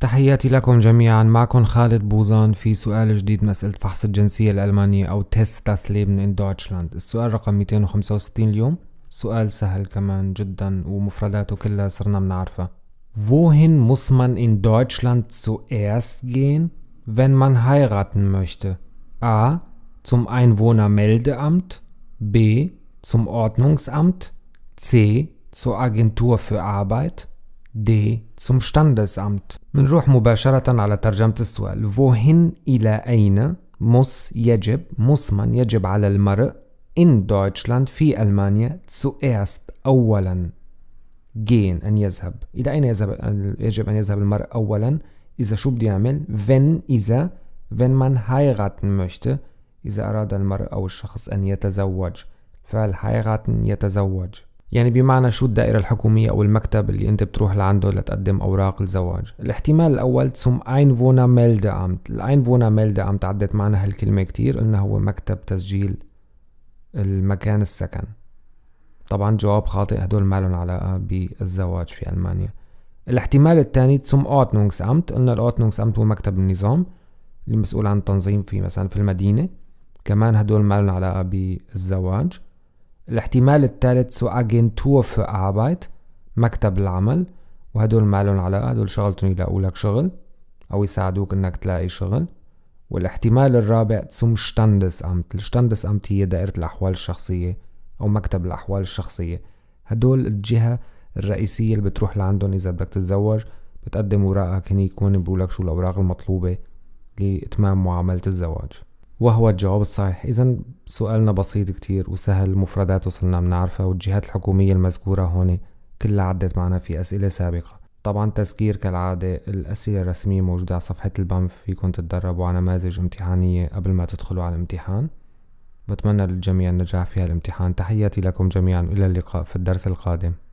تحياتي لكم جميعا معكم خالد بوزان في سؤال جديد من أسئلة فحص الجنسية الألمانية أو تيست das Leben in Deutschland السؤال رقم 265 اليوم سؤال سهل كمان جدا ومفرداته كلها صرنا بنعرفها Wohin muss man in Deutschland zuerst gehen, wenn man heiraten möchte? A. Zum Einwohnermeldeamt B. Zum Ordnungsamt C. Zur Agentur für Arbeit D zum Standesamt منروح مباشرة على ترجمة السؤال wohin إلى أين muss يجب muss man يجب على المرء in Deutschland في ألمانيا zuerst أولا gehen أن يذهب إلى أين يذهب يجب أن يذهب المرء أولا إذا شو بده يعمل wenn إذا wenn man heiraten möchte إذا أراد المرء أو الشخص أن يتزوج فعل heiraten يتزوج يعني بمعنى شو الدائرة الحكومية أو المكتب اللي أنت بتروح لعنده لتقدم أوراق الزواج الاحتمال الأول تسم أينفونا أمت الأينفونا أمت عدت معنا هالكلمة كتير قلنا هو مكتب تسجيل المكان السكن طبعا جواب خاطئ هدول ما لهم علاقة بالزواج في ألمانيا الاحتمال الثاني تسم أوتنونغسامت قلنا أمت هو مكتب النظام المسؤول عن التنظيم في مثلا في المدينة كمان هدول ما لهم علاقة بالزواج الاحتمال الثالث سو أجنتور في اربايت مكتب العمل وهدول ما على علاقة هدول شغلتهم يلاقوا لك شغل أو يساعدوك إنك تلاقي شغل والاحتمال الرابع امت Standesamt امت هي دائرة الأحوال الشخصية أو مكتب الأحوال الشخصية هدول الجهة الرئيسية اللي بتروح لعندهم إذا بدك تتزوج بتقدم أوراقك هني يكون بقولك شو الأوراق المطلوبة لإتمام معاملة الزواج وهو الجواب الصحيح إذا سؤالنا بسيط كتير وسهل مفردات وصلنا بنعرفها والجهات الحكومية المذكورة هون كلها عدت معنا في أسئلة سابقة طبعا تذكير كالعادة الأسئلة الرسمية موجودة على صفحة البنف فيكم تتدربوا على نماذج امتحانية قبل ما تدخلوا على الامتحان بتمنى للجميع النجاح في هالامتحان تحياتي لكم جميعا إلى اللقاء في الدرس القادم